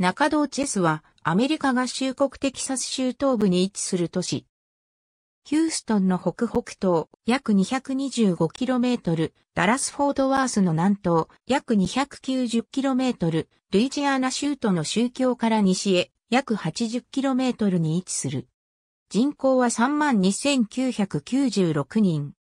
中道チェスはアメリカ合衆国テキサス州東部に位置する都市。ヒューストンの北北東約 225km、ダラスフォードワースの南東約 290km、ルイジアナ州都の宗教から西へ約 80km に位置する。人口は32,996人。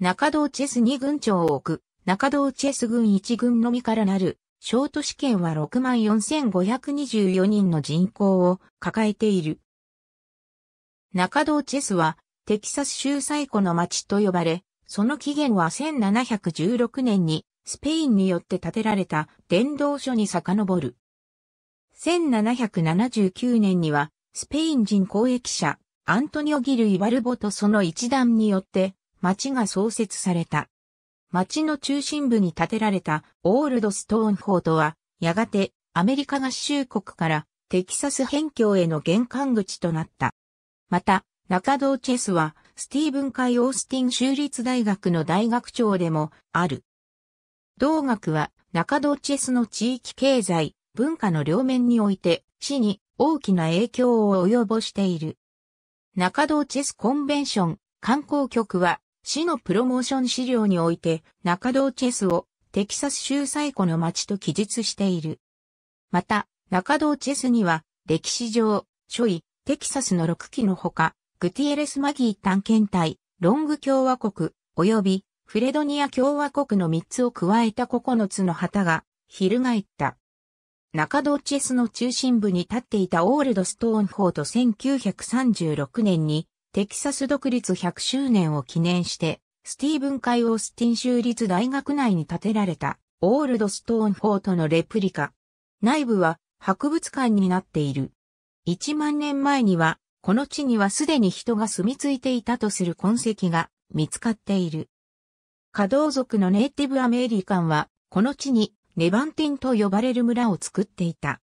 中道チェス2軍長を置く、中道チェス軍1軍のみからなるショート試験は64,524人の人口を抱えている。中道チェスはテキサス州最古の町と呼ばれ、その起源は1716年にスペインによって建てられた伝道所に遡る。1779年にはスペイン人公益者アントニオ・ギル・イバルボとその一団によって町が創設された。町の中心部に建てられたオールドストーンフォートは、やがてアメリカ合衆国からテキサス辺境への玄関口となった。また、中道チェスは、スティーブン・カイ・オースティン州立大学の大学長でもある。同学は中道チェスの地域経済、文化の両面において、市に大きな影響を及ぼしている。中道チェスコンベンション観光局は市のプロモーション資料において、中道チェスをテキサス州最古の町と記述している。また、中道チェスには、歴史上、初位、テキサスの6期のほか、グティエレス・マギー探検隊、ロング共和国、及びフレドニア共和国の3つを加えた9つの旗が、翻った。中道チェスの中心部に立っていたオールドストーンフォート1936年にテキサス独立100周年を記念して、スティーブン・カイ・オースティン州立大学内に建てられた、オールドストーンフォートのレプリカ。内部は博物館になっている。1万年前には、この地にはすでに人が住み着いていたとする痕跡が見つかっている。稼働族のネイティブアメリカンは、この地にネバンティンと呼ばれる村を作っていた。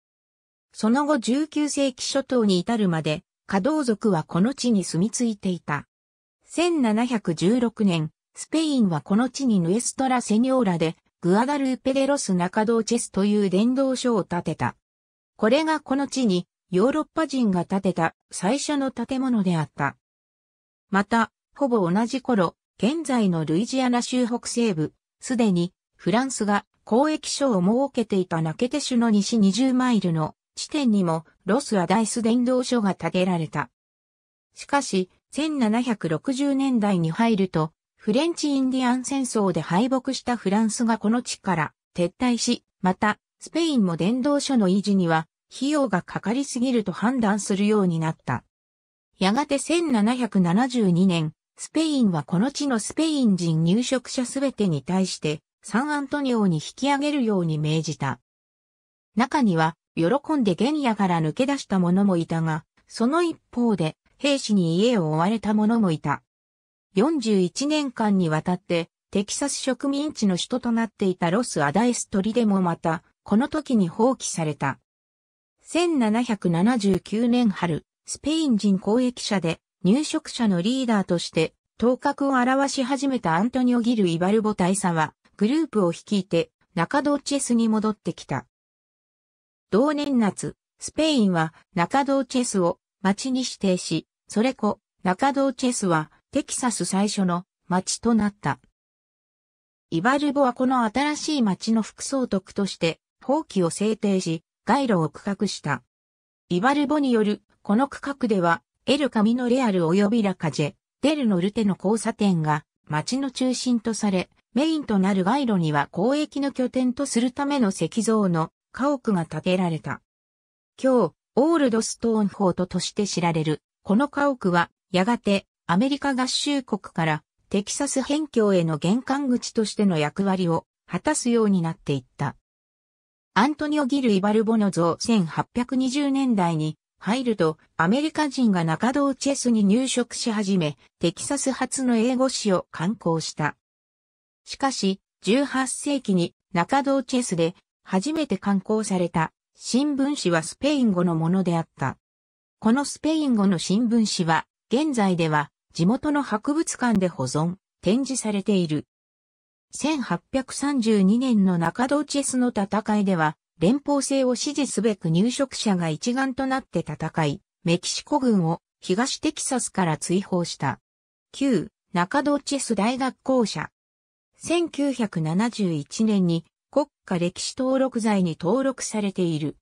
その後19世紀初頭に至るまで、華道族はこの地に住み着いていた。1716年、スペインはこの地にヌエストラ・セニョーラで、グアダルーペデロス・ナカドーチェスという伝道書を建てた。これがこの地にヨーロッパ人が建てた最初の建物であった。また、ほぼ同じ頃、現在のルイジアナ州北西部、すでにフランスが交易所を設けていたナケテ州の西20マイルの地点にもロス・アダイス伝道所が建てられた。しかし、1760年代に入ると、フレンチ・インディアン戦争で敗北したフランスがこの地から撤退し、また、スペインも伝道所の維持には、費用がかかりすぎると判断するようになった。やがて1772年、スペインはこの地のスペイン人入植者すべてに対して、サンアントニオに引き上げるように命じた。中には、喜んで原野から抜け出した者もいたが、その一方で、兵士に家を追われた者もいた。41年間にわたって、テキサス植民地の首都となっていたロス・アダエストリでもまた、この時に放棄された。1779年春、スペイン人公益者で入植者のリーダーとして頭角を表し始めたアントニオ・ギル・イバルボ大佐はグループを率いて中道チェスに戻ってきた。同年夏、スペインは中道チェスを町に指定し、それこ、中道チェスはテキサス最初の町となった。イバルボはこの新しい町の副総督として、法規を制定し、街路を区画した。イバルボによる、この区画では、エルカミノレアル及びラカジェ、デルノルテの交差点が、町の中心とされ、メインとなる街路には交易の拠点とするための石像の家屋が建てられた。今日、オールドストーンフォートとして知られる、この家屋は、やがて、アメリカ合衆国から、テキサス辺境への玄関口としての役割を果たすようになっていった。アントニオ・ギル・イバルボの像1820年代に入るとアメリカ人が中道チェスに入植し始め、テキサス初の英語誌を刊行した。しかし、18世紀に中道チェスで初めて刊行された新聞紙はスペイン語のものであった。このスペイン語の新聞紙は現在では地元の博物館で保存、展示されている。1832年の中道チェスの戦いでは連邦制を支持すべく入植者が一丸となって戦い、メキシコ軍を東テキサスから追放した。旧中道チェス大学校舎。1971年に国家歴史登録財に登録されている。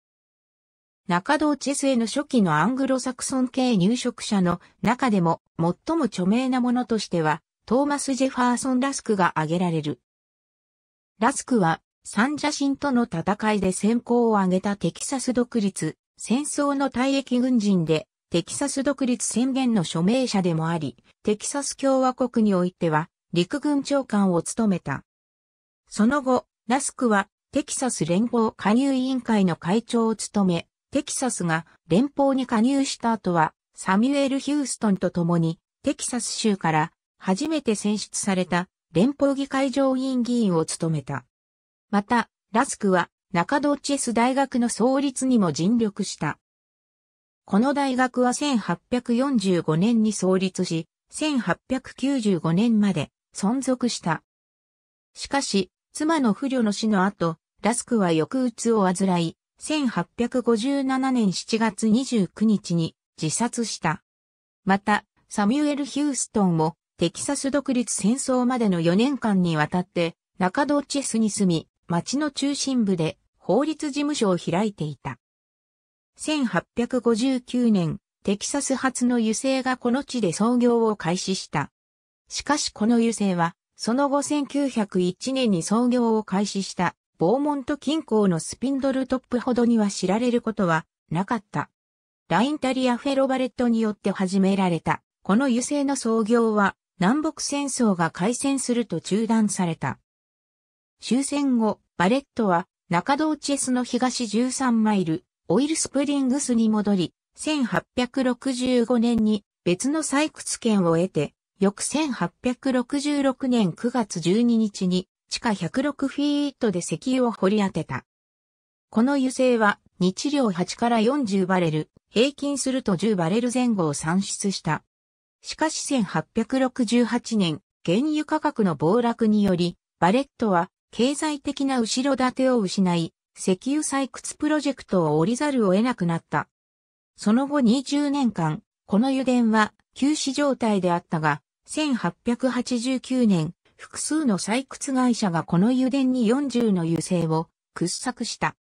中道チェスへの初期のアングロサクソン系入植者の中でも最も著名なものとしては、トーマス・ジェファーソン・ラスクが挙げられる。ラスクは、サンジャシンとの戦いで先行を挙げたテキサス独立、戦争の退役軍人で、テキサス独立宣言の署名者でもあり、テキサス共和国においては、陸軍長官を務めた。その後、ラスクはテキサス連邦加入委員会の会長を務め、テキサスが連邦に加入した後はサミュエル・ヒューストンと共にテキサス州から初めて選出された連邦議会上院議員を務めた。また、ラスクは中道チェス大学の創立にも尽力した。この大学は1845年に創立し、1895年まで存続した。しかし、妻の不慮の死の後、ラスクは抑うつを患い、1857年7月29日に自殺した。また、サミュエル・ヒューストンも、テキサス独立戦争までの4年間にわたって、中道チェスに住み、町の中心部で法律事務所を開いていた。1859年、テキサス発の油性がこの地で創業を開始した。しかしこの油性は、その後1901年に創業を開始したボーモント近郊のスピンドルトップほどには知られることはなかった。ラインタリア・フェロバレットによって始められた。この油性の創業は南北戦争が開戦すると中断された。終戦後、バレットは中道チェスの東13マイル、オイルスプリングスに戻り、1865年に別の採掘権を得て、翌1866年9月12日に地下106フィートで石油を掘り当てた。この油性は日量8から40バレル、平均すると10バレル前後を算出した。しかし1868年、原油価格の暴落により、バレットは経済的な後ろ盾を失い、石油採掘プロジェクトを降りざるを得なくなった。その後20年間、この油田は休止状態であったが、1889年、複数の採掘会社がこの油田に40の油性を掘削した。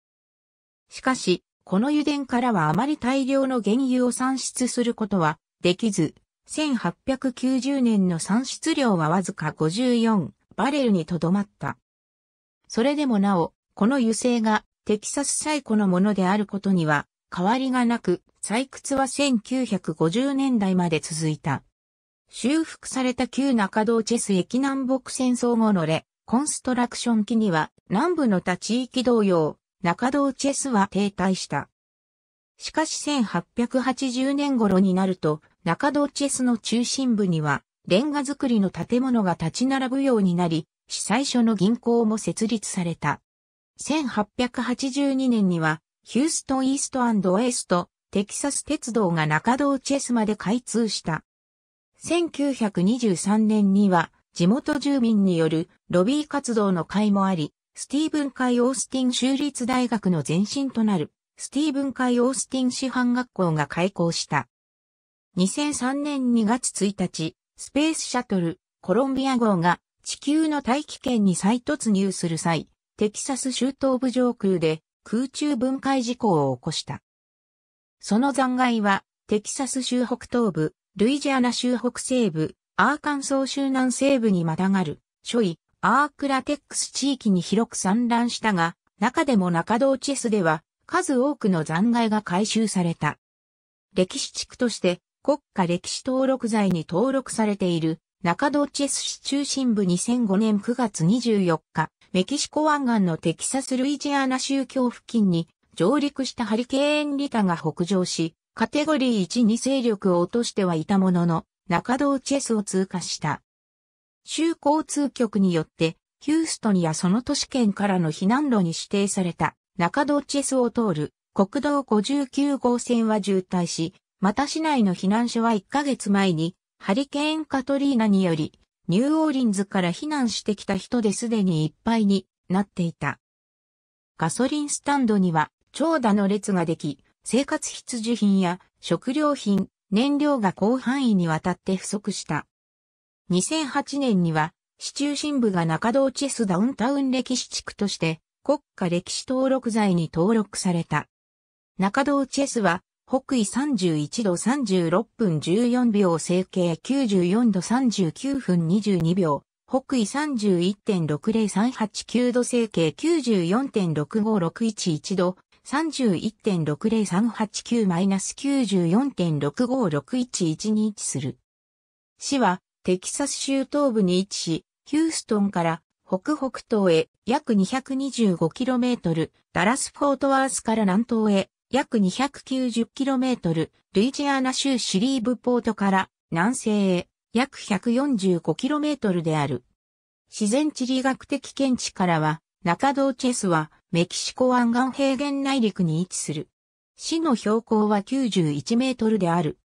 しかし、この油田からはあまり大量の原油を産出することはできず、1890年の産出量はわずか54バレルにとどまった。それでもなお、この油性がテキサス最古のものであることには変わりがなく、採掘は1950年代まで続いた。修復された旧中道チェス駅南北戦争後のレ、コンストラクション期には南部の他地域同様、中道チェスは停滞した。しかし1880年頃になると、中道チェスの中心部には、レンガ造りの建物が立ち並ぶようになり、被災所の銀行も設立された。1882年には、ヒューストンイーストウエスト、テキサス鉄道が中道チェスまで開通した。1923年には地元住民によるロビー活動の会もあり、スティーブンイ・オースティン州立大学の前身となるスティーブンイ・オースティン師範学校が開校した。2003年2月1日、スペースシャトルコロンビア号が地球の大気圏に再突入する際、テキサス州東部上空で空中分解事故を起こした。その残骸はテキサス州北東部ルイジアナ州北西部、アーカンソー州南西部にまたがる、諸位、アークラテックス地域に広く散乱したが、中でも中道チェスでは、数多くの残骸が回収された。歴史地区として国家歴史登録財に登録されている中道チェス市中心部2005年9月24日、メキシコ湾岸のテキサス・ルイジアナ州境付近に上陸したハリケーン・リタが北上し、カテゴリー1に勢力を落としてはいたものの、中道チェスを通過した。州交通局によって、ヒューストンやその都市圏からの避難路に指定された中道チェスを通る国道59号線は渋滞し、また市内の避難所は1ヶ月前にハリケーンカトリーナによりニューオーリンズから避難してきた人ですでにいっぱいになっていた。ガソリンスタンドには長蛇の列ができ、生活必需品や食料品、燃料が広範囲にわたって不足した。2008年には、市中心部が中道チェスダウンタウン歴史地区として国家歴史登録財に登録された。中道チェスは北緯31度36分14秒整形94度39分22秒、北緯31.60389度整形94.65611度、3 1 6 0 3 8 9 9 4 6 5 6 1 1に位置する。市はテキサス州東部に位置し、ヒューストンから北北東へ約 225km、ダラス・フォートワースから南東へ約 290km、ルイジアナ州シリーブポートから南西へ約 145km である。自然地理学的見地からは、中道チェスはメキシコ湾岸平原内陸に位置する。市の標高は91メートルである。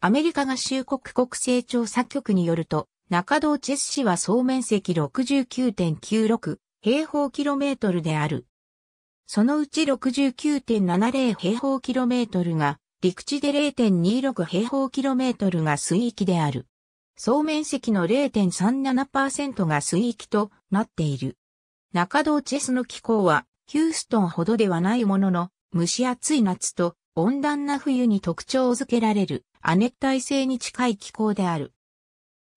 アメリカ合衆国国勢調査局によると、中道チェス市は総面積69.96平方キロメートルである。そのうち69.70平方キロメートルが、陸地で0.26平方キロメートルが水域である。総面積の0.37%が水域となっている。中道チェスの気候は、ヒューストンほどではないものの、蒸し暑い夏と温暖な冬に特徴づけられる亜熱帯性に近い気候である。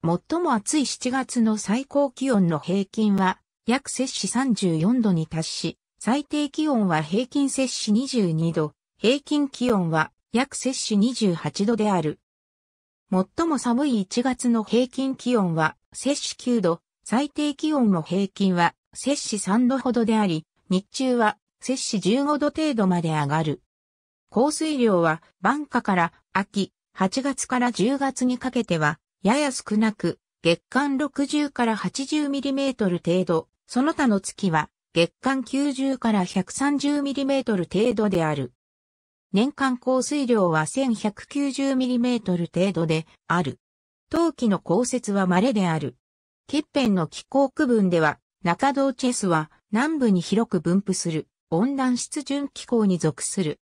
最も暑い7月の最高気温の平均は約摂氏34度に達し、最低気温は平均摂氏22度、平均気温は約摂氏28度である。最も寒い1月の平均気温は摂氏9度、最低気温の平均は摂氏3度ほどであり、日中は摂氏15度程度まで上がる。降水量は晩夏から秋、8月から10月にかけては、やや少なく、月間60から8 0トル程度、その他の月は月間90から1 3 0トル程度である。年間降水量は1 1 9 0トル程度である。冬季の降雪は稀である。欠片の気候区分では中道チェスは南部に広く分布する温暖湿潤気候に属する。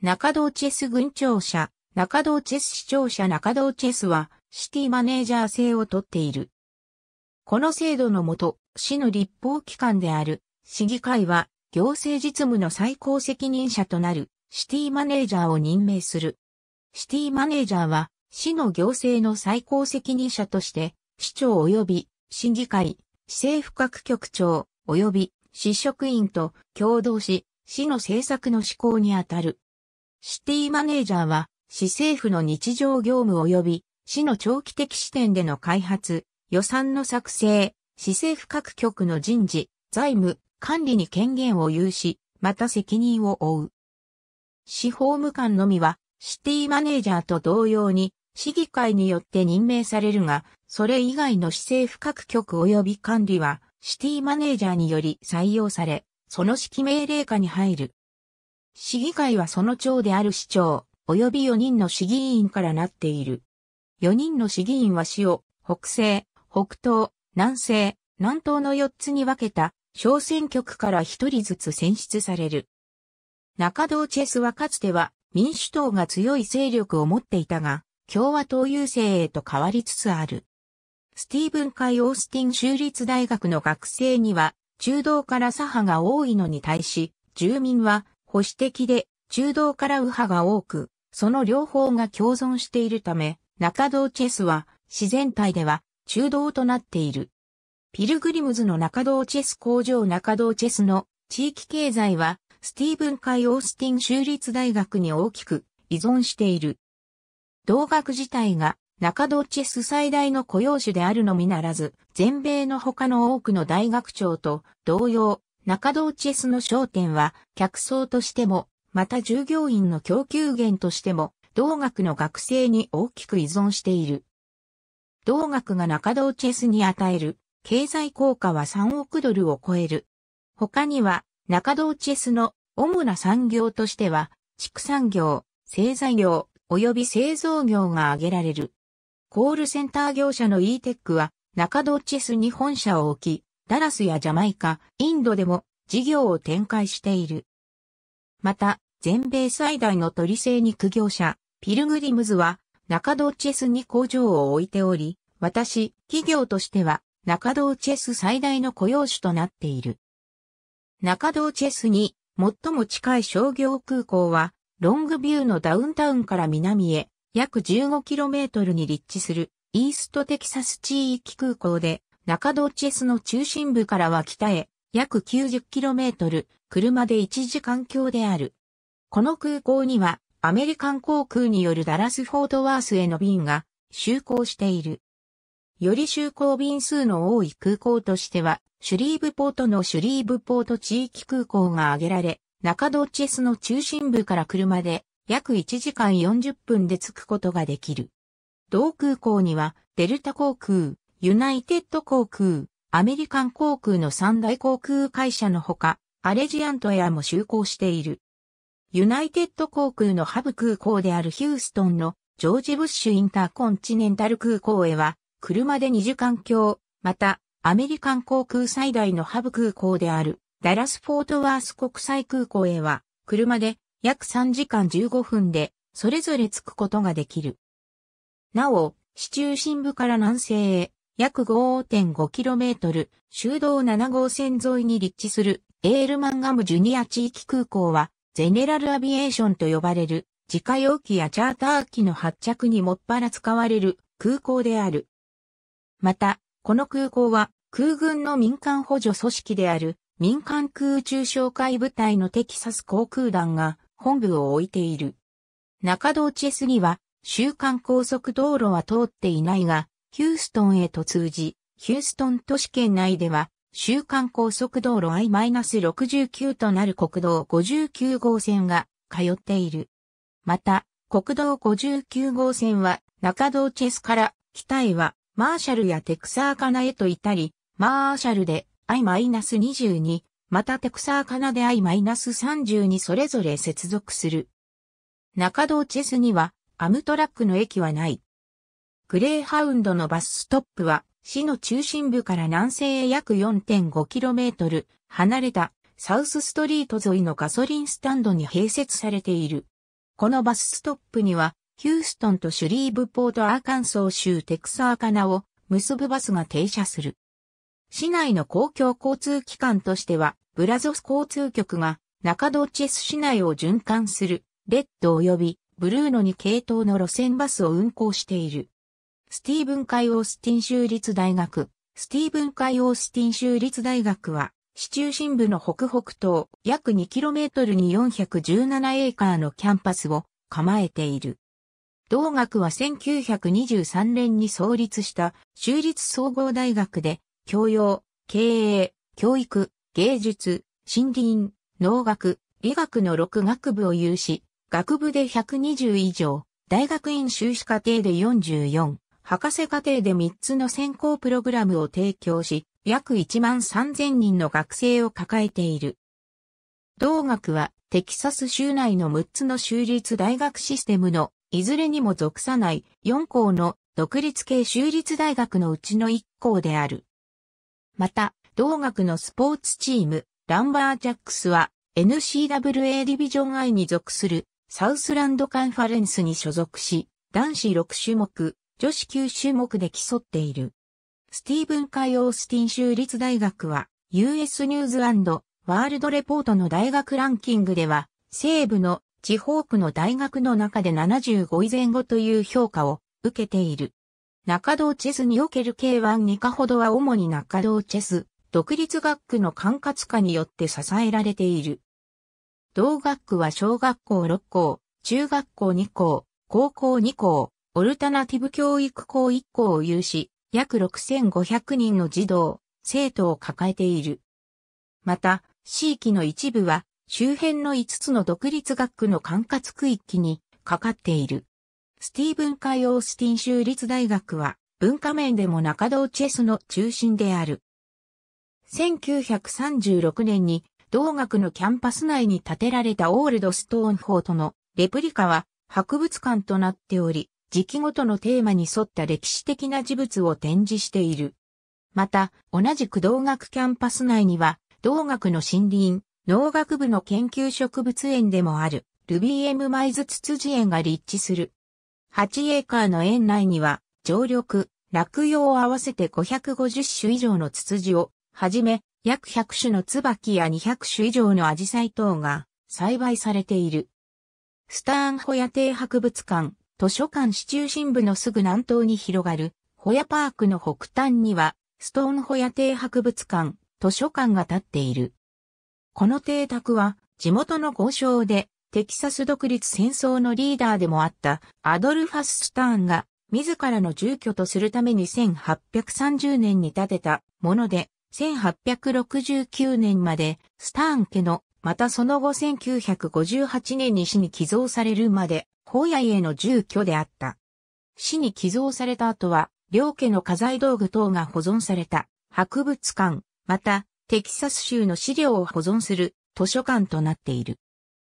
中道チェス群庁舎、中道チェス市庁舎中道チェスはシティマネージャー制をとっている。この制度のもと、市の立法機関である市議会は行政実務の最高責任者となるシティマネージャーを任命する。シティマネージャーは市の行政の最高責任者として市長及び市議会、市政府各局長、及び市職員と共同し、市の政策の施行にあたる。シティマネージャーは、市政府の日常業務及び、市の長期的視点での開発、予算の作成、市政府各局の人事、財務、管理に権限を有し、また責任を負う。市法務官のみは、シティマネージャーと同様に、市議会によって任命されるが、それ以外の市政府各局及び管理は、シティマネージャーにより採用され、その指揮命令下に入る。市議会はその長である市長、及び4人の市議員からなっている。4人の市議員は市を、北西、北東、南西、南東の4つに分けた、小選挙区から1人ずつ選出される。中道チェスはかつては民主党が強い勢力を持っていたが、共和党優勢へと変わりつつある。スティーブン・カイ・オースティン州立大学の学生には、中道から左派が多いのに対し、住民は保守的で中道から右派が多く、その両方が共存しているため、中道チェスは自然体では中道となっている。ピルグリムズの中道チェス工場中道チェスの地域経済は、スティーブン・カイ・オースティン州立大学に大きく依存している。同学自体が中道チェス最大の雇用主であるのみならず、全米の他の多くの大学長と同様、中道チェスの焦点は、客層としても、また従業員の供給源としても、同学の学生に大きく依存している。同学が中道チェスに与える経済効果は3億ドルを超える。他には、中道チェスの主な産業としては、畜産業、製材業、及び製造業が挙げられる。コールセンター業者の e-tech は中ドッチスに本社を置き、ダラスやジャマイカ、インドでも事業を展開している。また、全米最大の取り製肉業者、ピルグリムズは中ドッチスに工場を置いており、私、企業としては中ドチェス最大の雇用主となっている。中ドチェスに最も近い商業空港は、ロングビューのダウンタウンから南へ約 15km に立地するイーストテキサス地域空港で中ドチェスの中心部からは北へ約 90km 車で1時間強である。この空港にはアメリカン航空によるダラス・フォートワースへの便が就航している。より就航便数の多い空港としては、シュリーブポートのシュリーブポート地域空港が挙げられ、中道チェスの中心部から車で約1時間40分で着くことができる。同空港には、デルタ航空、ユナイテッド航空、アメリカン航空の三大航空会社のほか、アレジアントエアも就航している。ユナイテッド航空のハブ空港であるヒューストンのジョージ・ブッシュ・インターコンチネンタル空港へは、車で2時間強、また、アメリカン航空最大のハブ空港である、ダラス・フォートワース国際空港へは、車で約3時間15分で、それぞれ着くことができる。なお、市中心部から南西へ、約 5.5km、修道7号線沿いに立地する、エールマンガムジュニア地域空港は、ゼネラルアビエーションと呼ばれる、自家用機やチャーター機の発着にもっぱら使われる空港である。また、この空港は空軍の民間補助組織である民間空中哨戒部隊のテキサス航空団が本部を置いている。中道チェスには、週間高速道路は通っていないが、ヒューストンへと通じ、ヒューストン都市圏内では、週間高速道路 I-69 となる国道59号線が通っている。また、国道59号線は中道チェスから北へはマーシャルやテクサーカナへとたり、マーシャルで I-22、またテクサーカナで I-30 にそれぞれ接続する。中道チェスにはアムトラックの駅はない。グレーハウンドのバスストップは市の中心部から南西へ約 4.5km 離れたサウスストリート沿いのガソリンスタンドに併設されている。このバスストップにはヒューストンとシュリーブポートアーカンソー州テクサーカナを結ぶバスが停車する。市内の公共交通機関としては、ブラゾス交通局が中ドチェス市内を循環する、レッド及びブルーノに系統の路線バスを運行している。スティーブン・カイ・オースティン州立大学。スティーブン・カイ・オースティン州立大学は、市中心部の北北東約 2km に417エーカーのキャンパスを構えている。同学は1923年に創立した州立総合大学で教養、経営、教育、芸術、森林、農学、理学の6学部を有し、学部で120以上、大学院修士課程で44、博士課程で3つの専攻プログラムを提供し、約1万3000人の学生を抱えている。同学はテキサス州内の6つの州立大学システムのいずれにも属さない4校の独立系州立大学のうちの1校である。また、同学のスポーツチーム、ランバージャックスは n c w a ディビジョン I に属するサウスランドカンファレンスに所属し、男子6種目、女子9種目で競っている。スティーブン・カイ・オースティン州立大学は、US ニューズワールドレポートの大学ランキングでは、西部の地方区の大学の中で75位前後という評価を受けている。中道チェスにおける K1 2課ほどは主に中道チェス、独立学区の管轄下によって支えられている。同学区は小学校6校、中学校2校、高校2校、オルタナティブ教育校1校を有し、約6500人の児童、生徒を抱えている。また、地域の一部は、周辺の5つの独立学区の管轄区域にかかっている。スティーブンイ・オースティン州立大学は文化面でも中道チェスの中心である。1936年に同学のキャンパス内に建てられたオールドストーンフォートのレプリカは博物館となっており、時期ごとのテーマに沿った歴史的な事物を展示している。また、同じく同学キャンパス内には、同学の森林、農学部の研究植物園でもある、ルビーエムマイズツツジ園が立地する。8エーカーの園内には、常緑、落葉を合わせて550種以上のツツジを、はじめ、約100種の椿や200種以上のアジサイ等が栽培されている。スターンホヤ邸博物館、図書館市中心部のすぐ南東に広がる、ホヤパークの北端には、ストーンホヤ邸博物館、図書館が建っている。この邸宅は、地元の豪商で、テキサス独立戦争のリーダーでもあったアドルファス・スターンが自らの住居とするために1830年に建てたもので、1869年までスターン家の、またその後1958年に市に寄贈されるまで、荒野への住居であった。市に寄贈された後は、両家の家財道具等が保存された博物館、またテキサス州の資料を保存する図書館となっている。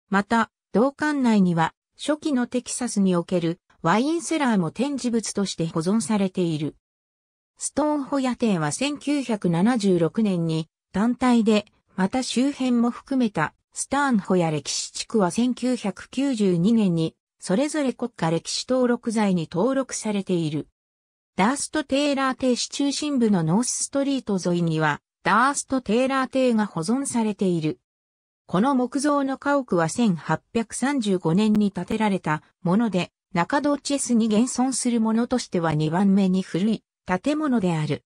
また、同館内には、初期のテキサスにおけるワインセラーも展示物として保存されている。ストーンホヤ邸は1976年に団体で、また周辺も含めたスターンホヤ歴史地区は1992年にそれぞれ国家歴史登録財に登録されている。ダースト・テイラー邸市中心部のノースストリート沿いにはダースト・テイラー邸が保存されている。この木造の家屋は1835年に建てられたもので、中堂チェスに現存するものとしては2番目に古い建物である。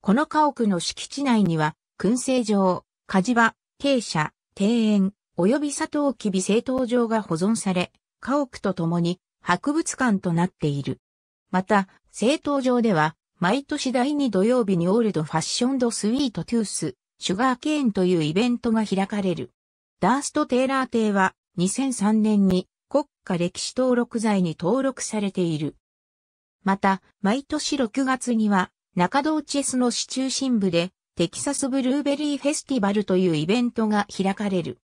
この家屋の敷地内には、燻製場、火事場、傾斜、庭園、及び佐藤きび製陶場が保存され、家屋と共に博物館となっている。また、製陶場では、毎年第2土曜日にオールドファッションドスイートトゥース、シュガーケーンというイベントが開かれる。ダースト・テイラー邸は2003年に国家歴史登録財に登録されている。また、毎年6月には中道チェスの市中心部でテキサスブルーベリーフェスティバルというイベントが開かれる。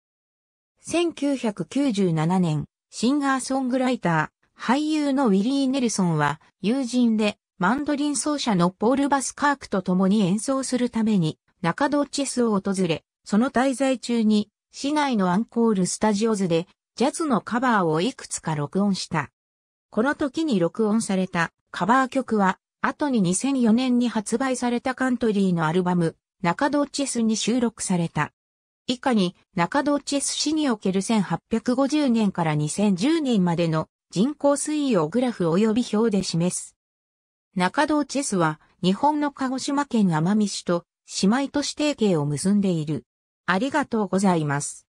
1997年、シンガーソングライター、俳優のウィリー・ネルソンは友人でマンドリン奏者のポール・バスカークと共に演奏するために中道チェスを訪れ、その滞在中に市内のアンコールスタジオズでジャズのカバーをいくつか録音した。この時に録音されたカバー曲は、後に2004年に発売されたカントリーのアルバム、中道チェスに収録された。以下に中道チェス市における1850年から2010年までの人口推移をグラフ及び表で示す。中道チェスは日本の鹿児島県奄美市と姉妹都市提携を結んでいる。ありがとうございます。